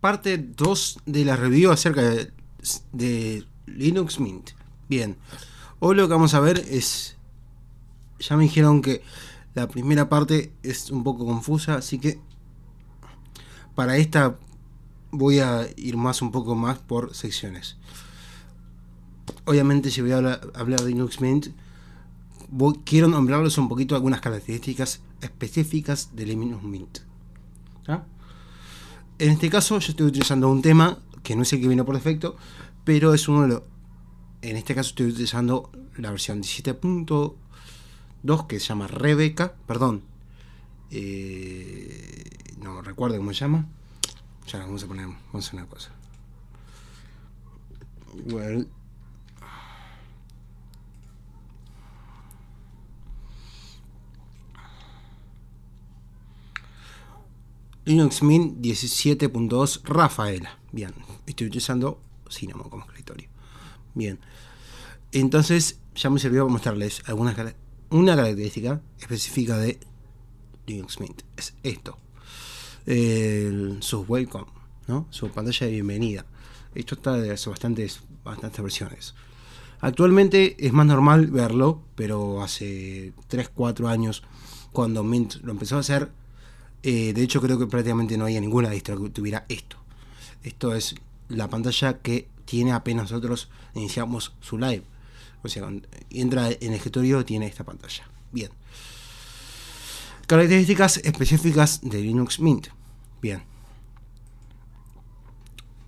parte 2 de la review acerca de, Linux Mint. Bien, hoy lo que vamos a ver es. Ya me dijeron que la primera parte es un poco confusa, así que para esta voy a ir más un poco más por secciones. Obviamente, si voy a hablar, de Linux Mint, quiero nombrarles un poquito algunas características específicas de Linux Mint. ¿Ah? En este caso yo estoy utilizando un tema que no es el que vino por defecto, pero es uno de los... En este caso estoy utilizando la versión 17.2 que se llama Rebeca, perdón. Eh, no recuerdo cómo se llama. Ya vamos a poner, vamos a hacer una cosa. Linux Mint 17.2 Rafaela. Bien, estoy utilizando Cinnamon como escritorio. Bien, entonces ya me sirvió para mostrarles algunas, una característica específica de Linux Mint. Es esto. El, welcome, ¿no? su pantalla de bienvenida. Esto está de hace bastantes, bastantes versiones. Actualmente es más normal verlo, pero hace 3-4 años, cuando Mint lo empezó a hacer, eh, de hecho, creo que prácticamente no había ninguna distro que tuviera esto. Esto es la pantalla que tiene apenas nosotros iniciamos su live. O sea, entra en el escritorio, tiene esta pantalla. Bien. Características específicas de Linux Mint. Bien.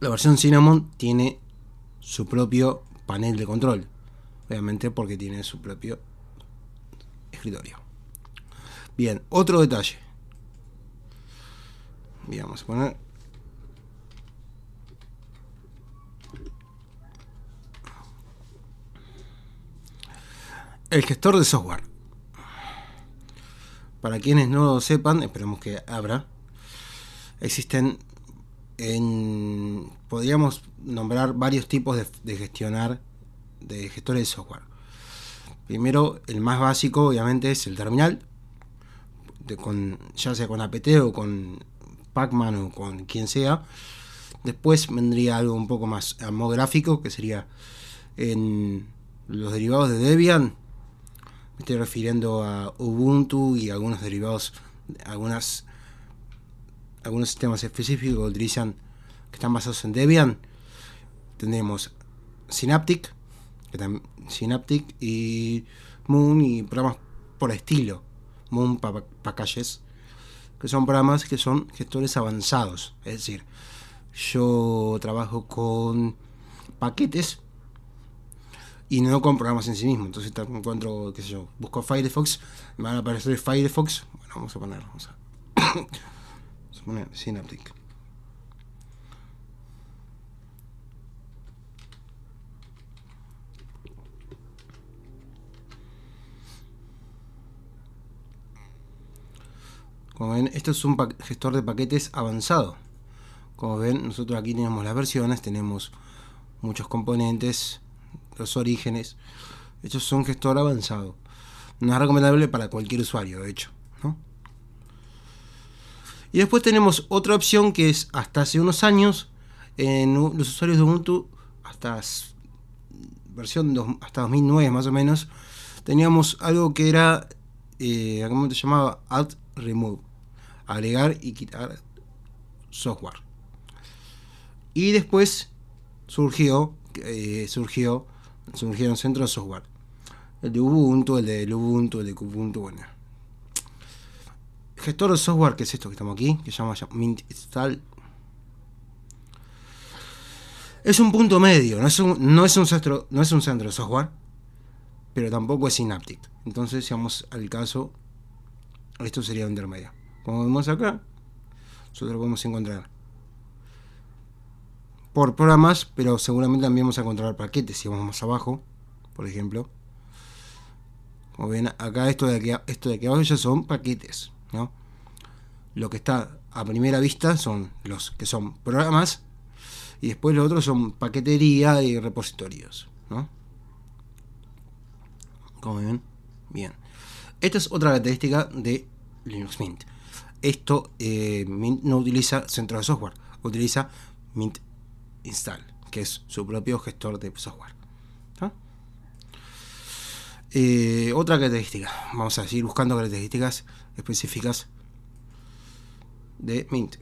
La versión Cinnamon tiene su propio panel de control. Obviamente porque tiene su propio escritorio. Bien, otro detalle y vamos a poner el gestor de software para quienes no lo sepan esperemos que abra existen en, podríamos nombrar varios tipos de, gestionar de gestores de software primero el más básico obviamente es el terminal con, ya sea con apt o con Pacman o con quien sea. Después vendría algo un poco más amográfico, que sería en los derivados de Debian. Me estoy refiriendo a Ubuntu y algunos derivados, algunas, algunos sistemas específicos que utilizan, que están basados en Debian. Tenemos Synaptic, Synaptic y Moon y programas por estilo. Moon para calles que son programas que son gestores avanzados. Es decir, yo trabajo con paquetes y no con programas en sí mismo. Entonces encuentro, qué sé yo, busco Firefox, me van a aparecer Firefox. Bueno, vamos a poner, vamos a poner Synaptic. Como ven, esto es un gestor de paquetes avanzado. Como ven, nosotros aquí tenemos las versiones, tenemos muchos componentes, los orígenes. Esto es un gestor avanzado. No es recomendable para cualquier usuario, de hecho. Y después tenemos otra opción que es hasta hace unos años, en los usuarios de Ubuntu, hasta versión hasta 2009 más o menos, teníamos algo que era, eh, ¿cómo te llamaba? Add Remove agregar y quitar software. Y después surgió, eh, surgió, surgieron centros de software. El de Ubuntu, el de Ubuntu, el de Kubuntu, bueno. Gestor de software, que es esto que estamos aquí, que se llama Mint Install. Es un punto medio, no es un, no centro, no es un centro de software, pero tampoco es Synaptic. Entonces, si vamos al caso, esto sería un intermedio como vemos acá, nosotros lo podemos encontrar por programas, pero seguramente también vamos a encontrar paquetes si vamos más abajo, por ejemplo. Como ven, acá esto de aquí, esto de aquí abajo ya son paquetes, ¿no? Lo que está a primera vista son los que son programas y después los otros son paquetería y repositorios, ¿no? Como ven, bien. Esta es otra característica de Linux Mint esto eh, no utiliza centro de software, utiliza Mint Install, que es su propio gestor de software. Eh, otra característica, vamos a seguir buscando características específicas de Mint.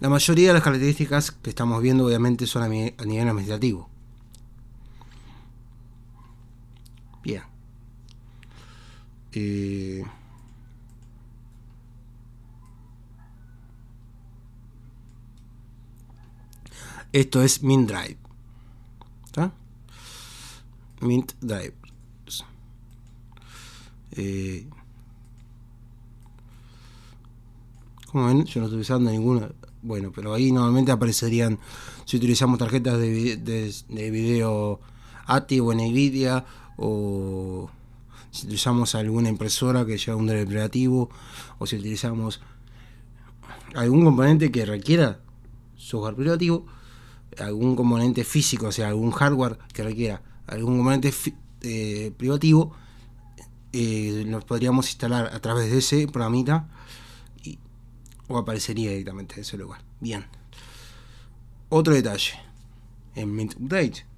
La mayoría de las características que estamos viendo obviamente son a nivel administrativo. Eh, esto es Mint Drive. Mint Drive. Eh, como ven, yo no estoy usando ninguna. Bueno, pero ahí normalmente aparecerían, si utilizamos tarjetas de, de, de video ATI o NVIDIA o si utilizamos alguna impresora que lleva un drive privativo, o si utilizamos algún componente que requiera software privativo, algún componente físico, o sea, algún hardware que requiera algún componente eh, privativo, eh, nos podríamos instalar a través de ese programita y, o aparecería directamente en ese lugar. Bien. Otro detalle. En Mint Update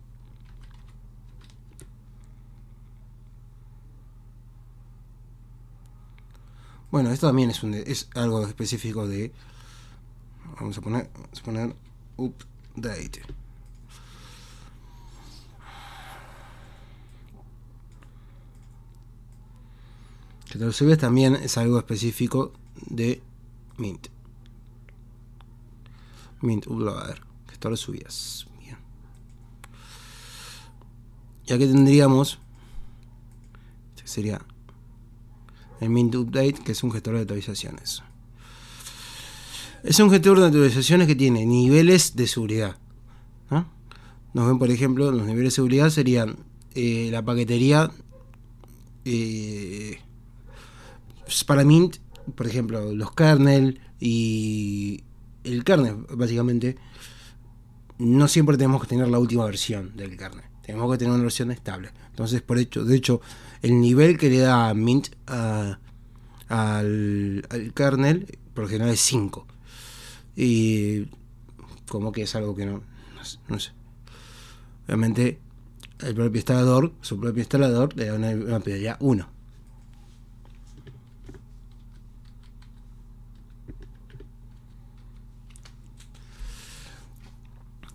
Bueno, esto también es, un, es algo específico de... Vamos a poner, vamos a poner update. Que te lo subes también es algo específico de Mint. Mint Uploader. Que esto lo subías. Bien. Y aquí tendríamos. Este sería el Mint Update, que es un gestor de actualizaciones. Es un gestor de actualizaciones que tiene niveles de seguridad. Nos ven, por ejemplo, los niveles de seguridad serían eh, la paquetería eh, para Mint, por ejemplo, los kernel y el kernel, básicamente. No siempre tenemos que tener la última versión del kernel. Tenemos que tener una versión estable. Entonces, por hecho, de hecho, el nivel que le da Mint al, al, kernel, por lo general es 5. Y como que es algo que no, no sé, Obviamente, el propio instalador, su propio instalador, le da una, una 1.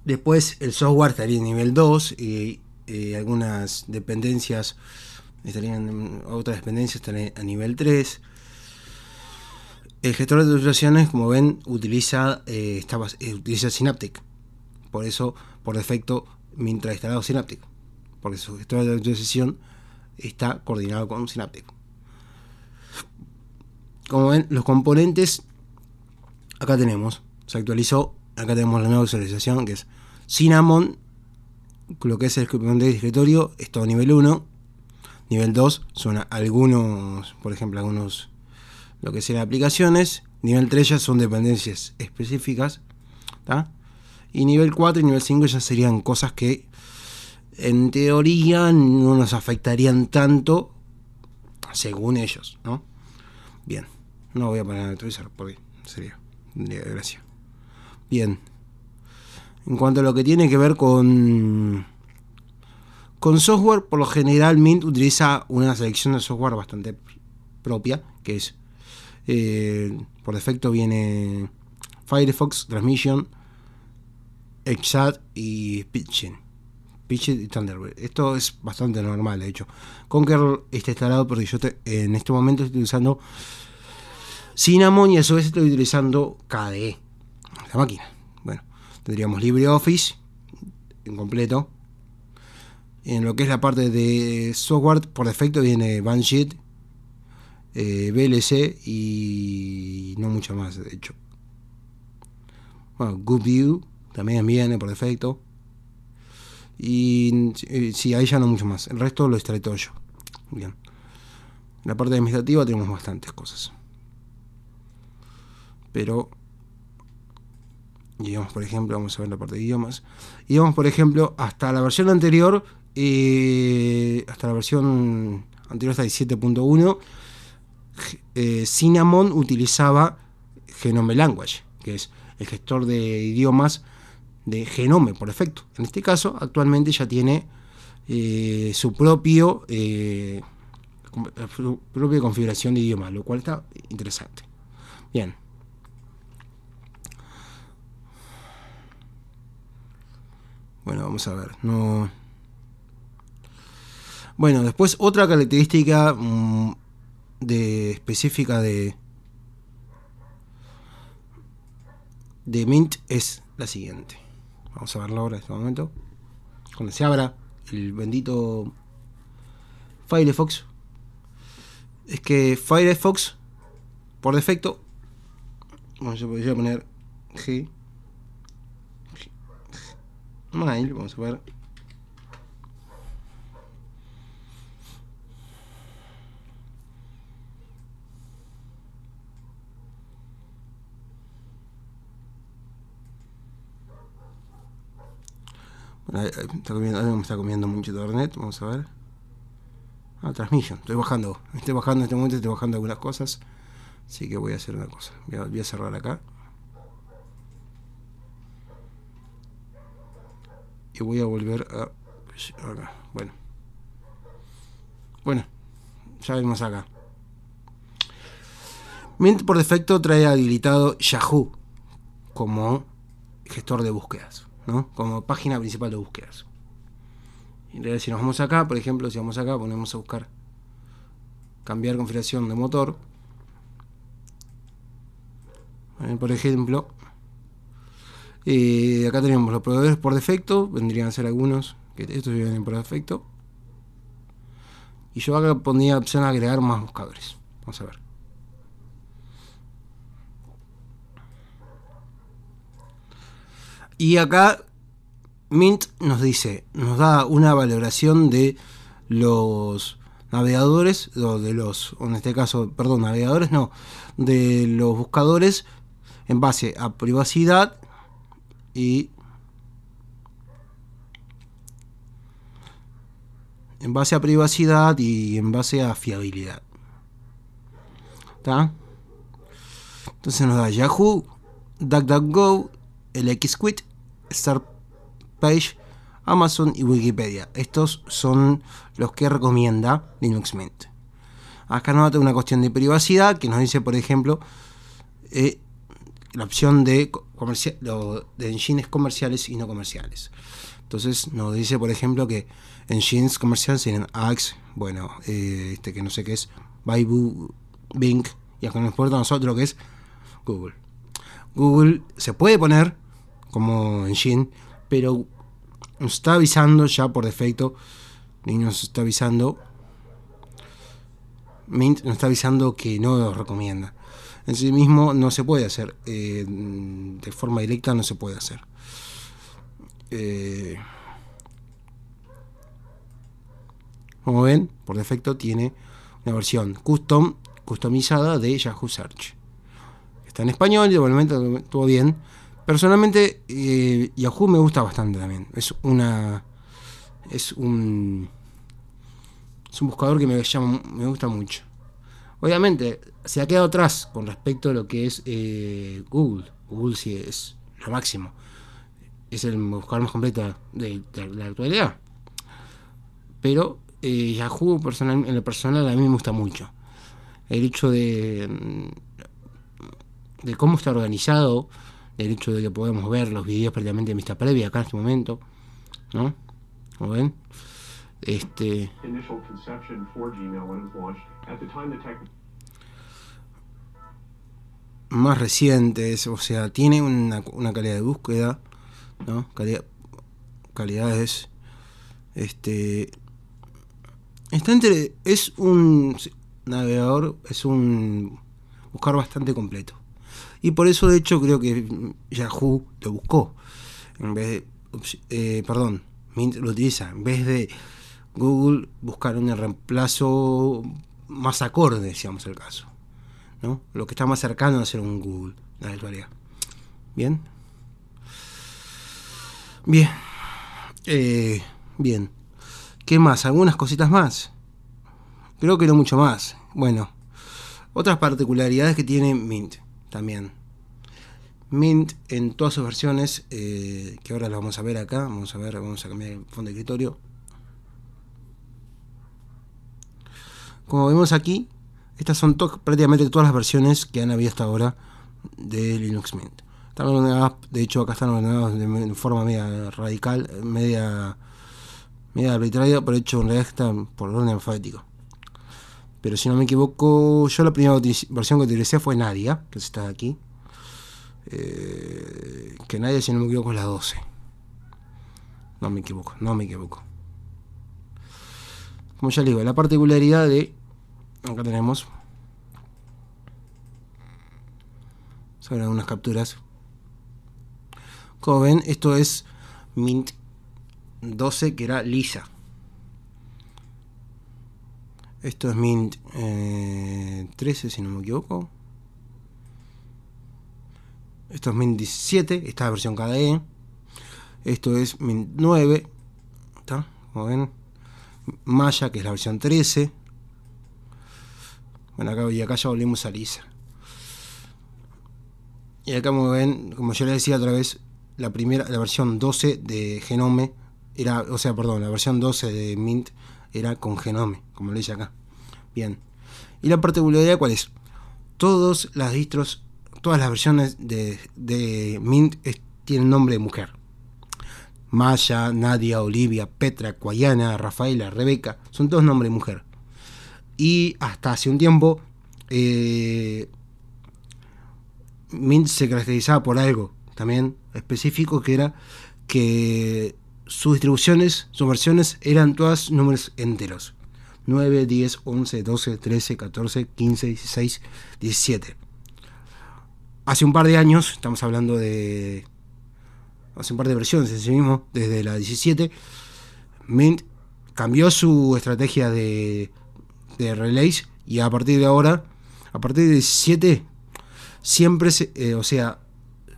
Después el software estaría en nivel 2 y eh, algunas dependencias estarían, otras dependencias estarían a nivel 3. El gestor de actualizaciones, como ven, utiliza, eh, eh, utiliza Synaptic. Por eso, por defecto, mientras instalado Synaptic. Porque su gestor de sesión está coordinado con Synaptic. Como ven, los componentes, acá tenemos. Se actualizó acá tenemos la nueva visualización que es Cinnamon, lo que es el escritorio de escritorio, es todo nivel 1. Nivel 2 son algunos, por ejemplo, algunos lo que serían aplicaciones. Nivel 3 ya son dependencias específicas. Y nivel 4 y nivel 5 ya serían cosas que en teoría no nos afectarían tanto según ellos, Bien, no voy a poner el por porque sería. Gracias bien. En cuanto a lo que tiene que ver con, con software, por lo general Mint utiliza una selección de software bastante propia, que es, eh, por defecto viene Firefox, Transmission, Exat y Pitching. Pitching y Thunderbird. Esto es bastante normal, de hecho. Conqueror está instalado porque yo en este momento estoy usando Cinnamon y a su vez estoy utilizando KDE la máquina. Bueno, tendríamos LibreOffice en completo. En lo que es la parte de software, por defecto viene Bansheet eh, VLC y no mucho más, de hecho. Bueno, GoodView también viene por defecto. Y eh, si ahí ya no mucho más. El resto lo extrae todo yo. Bien. En la parte administrativa tenemos bastantes cosas. Pero y por ejemplo, vamos a ver la parte de idiomas, y vamos por ejemplo hasta la versión anterior, eh, hasta la versión anterior hasta 17.1, eh, Cinnamon utilizaba Genome Language, que es el gestor de idiomas de Genome, por efecto. En este caso, actualmente ya tiene eh, su propio su propia configuración de idiomas, lo cual está interesante. Bien. Bueno, vamos a ver. No. Bueno, después otra característica mm, de específica de de Mint es la siguiente. Vamos a verlo ahora en este momento. Cuando se abra el bendito Firefox, es que Firefox por defecto, bueno, yo podría poner G vamos a ver. a está comiendo, me está comiendo mucho internet, vamos a ver. Ah, transmisión, estoy bajando, estoy bajando en este momento, estoy bajando algunas cosas. Así que voy a hacer una cosa, voy a cerrar acá. y voy a volver a bueno bueno ya venimos acá Mint por defecto trae habilitado Yahoo como gestor de búsquedas como página principal de búsquedas en realidad si nos vamos acá por ejemplo si vamos acá ponemos a buscar cambiar configuración de motor eh, por ejemplo eh, acá tenemos los proveedores por defecto, vendrían a ser algunos, que estos vienen por defecto. Y yo acá pondría opción a agregar más buscadores. Vamos a ver. Y acá Mint nos dice, nos da una valoración de los navegadores, de los, en este caso, perdón, navegadores no, de los buscadores en base a privacidad, y en base a privacidad y en base a fiabilidad. Entonces nos da Yahoo, DuckDuckGo, el XQuit, Startpage, Amazon y Wikipedia. Estos son los que recomienda Linux Mint. Acá nos da una cuestión de privacidad que nos dice, por ejemplo, eh, la opción de, de engines comerciales y no comerciales. Entonces nos dice, por ejemplo, que engines comerciales tienen Axe, bueno, eh, este que no sé qué es, Baibu, Bing, y acá nos importa a nosotros que es Google. Google se puede poner como engine, pero nos está avisando ya por defecto, y nos está avisando, Mint nos está avisando que no lo recomienda en sí mismo no se puede hacer, eh, de forma directa no se puede hacer. Eh, como ven, por defecto tiene una versión custom, customizada de Yahoo Search. Está en español, y igualmente todo bien. Personalmente, eh, Yahoo me gusta bastante también. Es una. Es un. Es un buscador que me, me gusta mucho. Obviamente, se ha quedado atrás con respecto a lo que es eh, Google. Google sí es lo máximo. Es el buscador más completo de, la actualidad. Pero eh, Yahoo personal, en lo personal a mí me gusta mucho. El hecho de, mm, de cómo está organizado, el hecho de que podemos ver los videos prácticamente en vista previa acá en este momento. ¿No? ¿Lo ven? Este más recientes, o sea, tiene una, una calidad de búsqueda, ¿no? Calidad, calidades. Este. Está entre. Es un navegador, es un buscar bastante completo. Y por eso, de hecho, creo que Yahoo lo buscó. En vez de. Eh, perdón, lo utiliza. En vez de Google, buscar un reemplazo más acorde, digamos, el caso. Lo que está más cercano a ser un Google la actualidad. Bien. Bien. Eh, bien. ¿Qué más? ¿Algunas cositas más? Creo que no mucho más. Bueno. Otras particularidades que tiene Mint también. Mint en todas sus versiones, eh, que ahora las vamos a ver acá, vamos a ver, vamos a cambiar el fondo de escritorio. Como vemos aquí, estas son prácticamente todas las versiones que han habido hasta ahora de Linux Mint. Están ordenadas, de hecho acá están ordenadas de forma media radical, media, media arbitraria, pero hecho en realidad están por orden alfabético. Pero si no me equivoco, yo la primera versión que utilicé fue Nadia, que está aquí. Eh, que Nadia, si no me equivoco, es la 12. No me equivoco, no me equivoco. Como ya les digo, la particularidad de Acá tenemos. Sobre unas capturas. Como ven, esto es Mint 12, que era lisa. Esto es Mint 13, eh, si no me equivoco. Esto es Mint 17, esta es la versión KDE. Esto es Mint 9, ¿está? Como ven, Maya, que es la versión 13. Bueno, acá, y acá ya volvimos a Lisa. Y acá, como ven, como yo les decía otra vez, la primera, la versión 12 de Genome era, o sea, perdón, la versión 12 de Mint era con Genome, como lo dice acá. Bien. ¿Y la particularidad cuál es? Todas las distros, todas las versiones de, Mint tienen nombre de mujer. Maya, Nadia, Olivia, Petra, Cuayana, Rafaela, Rebeca, son todos nombres de mujer y hasta hace un tiempo eh, Mint se caracterizaba por algo también específico que era que sus distribuciones, sus versiones eran todas números enteros. 9, 10, 11, 12, 13, 14, 15, 16, 17. Hace un par de años, estamos hablando de... Hace un par de versiones en sí mismo, desde la 17, Mint cambió su estrategia de de relays y a partir de ahora, a partir de 7, siempre, se, eh, o sea,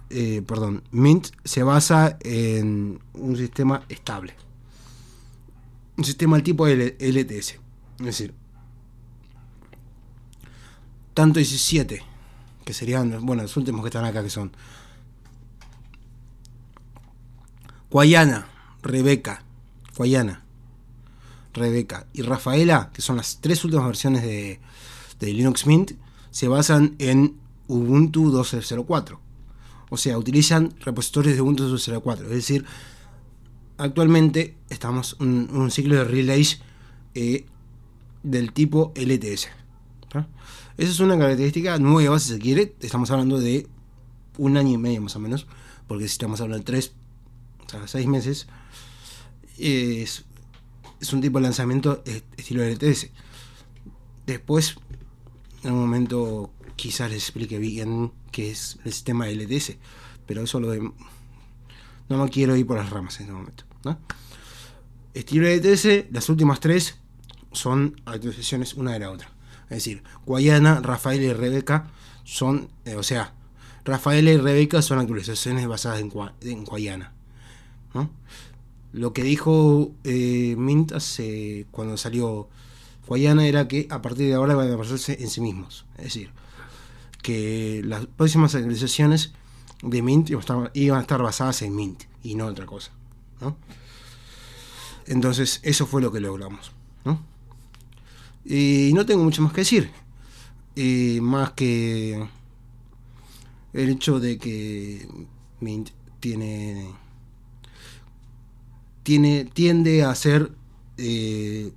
eh, perdón, Mint se basa en un sistema estable. Un sistema del tipo LTS. Es decir, tanto 17, que serían, bueno, los últimos que están acá que son. Guayana, Rebeca, Guayana, Rebeca y Rafaela, que son las tres últimas versiones de, Linux Mint, se basan en Ubuntu 12.04. O sea, utilizan repositorios de Ubuntu 12.04. Es decir, actualmente estamos en un ciclo de relays eh, del tipo LTS. Esa es una característica nueva, si se quiere. Estamos hablando de un año y medio más o menos, porque si estamos hablando de tres, o sea, seis meses, es es un tipo de lanzamiento eh, estilo LTS. E Después, en un momento, quizás les explique bien qué es el sistema LTS, e pero eso lo no me quiero ir por las ramas en este momento. ¿no? Estilo LTS, e las últimas tres son actualizaciones una de la otra. Es decir, Guayana, Rafael y Rebeca son, eh, o sea, Rafael y Rebeca son actualizaciones basadas en, en Guayana. ¿no? Lo que dijo eh, Mint cuando salió Guayana era que a partir de ahora van a basarse en sí mismos. Es decir, que las próximas organizaciones de Mint iban a estar, basadas en Mint y no en otra cosa. Entonces, eso fue lo que logramos. Y no tengo mucho más que decir. más que el hecho de que Mint tiene tiende a ser, eh,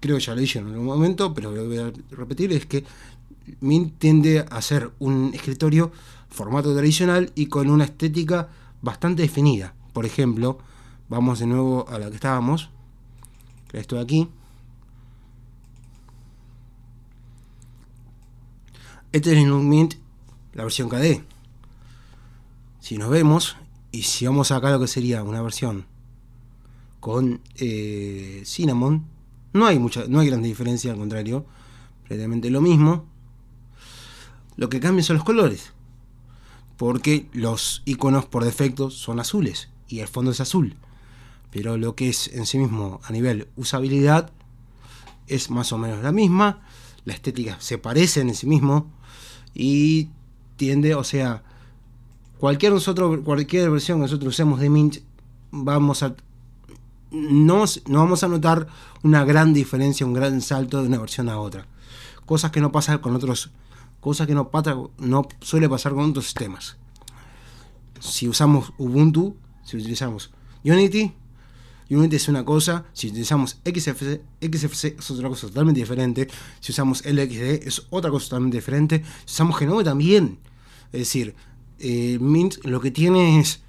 creo que ya lo dije en algún momento, pero lo voy a repetir, es que Mint tiende a ser un escritorio formato tradicional y con una estética bastante definida. Por ejemplo, vamos de nuevo a la que estábamos, esto de aquí. Este es un Mint, la versión KD, Si nos vemos y si vamos acá lo que sería una versión con eh, Cinnamon. No hay, mucha, no hay grandes diferencia. al contrario, prácticamente lo mismo. Lo que cambia son los colores, porque los iconos por defecto son azules y el fondo es azul. Pero lo que es en sí mismo a nivel usabilidad es más o menos la misma. La estética se parece en sí mismo y tiende, o sea, cualquier, nosotros, cualquier versión que nosotros usemos de Mint, vamos a no, no vamos a notar una gran diferencia, un gran salto de una versión a otra. Cosas que no pasan con otros, cosas que no, pasa, no suele pasar con otros sistemas. Si usamos Ubuntu, si utilizamos Unity, Unity es una cosa, si utilizamos XFC, XFC es otra cosa totalmente diferente, si usamos LXD es otra cosa totalmente diferente, si usamos Genome también. Es decir, eh, Mint lo que tiene es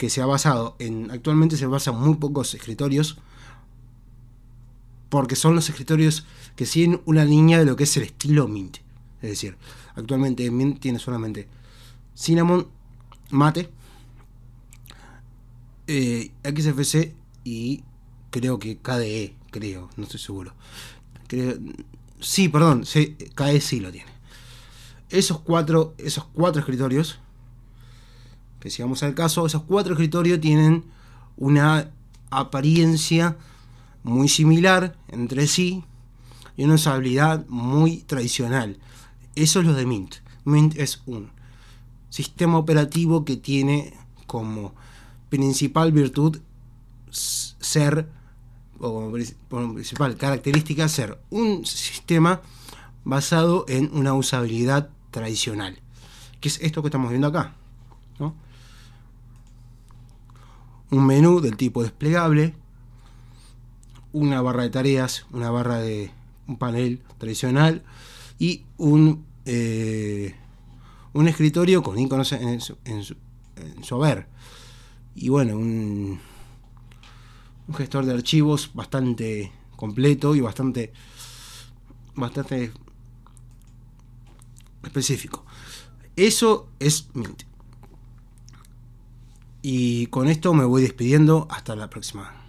que se ha basado en, actualmente se en muy pocos escritorios, porque son los escritorios que siguen una línea de lo que es el estilo Mint. Es decir, actualmente Mint tiene solamente Cinnamon, Mate, eh, XFC y creo que KDE, creo, no estoy seguro. Creo, sí, perdón, KDE sí lo tiene. Esos cuatro, esos cuatro escritorios que si vamos al caso, esos cuatro escritorios tienen una apariencia muy similar entre sí y una usabilidad muy tradicional. Eso es lo de Mint. Mint es un sistema operativo que tiene como principal virtud ser, o como principal característica, ser un sistema basado en una usabilidad tradicional, que es esto que estamos viendo acá. ¿no? un menú del tipo desplegable, una barra de tareas, una barra de un panel tradicional y un, eh, un escritorio con iconos en su, en, su, haber. Y bueno, un, un gestor de archivos bastante completo y bastante, bastante específico. Eso es Mint. Y con esto me voy despidiendo. Hasta la próxima.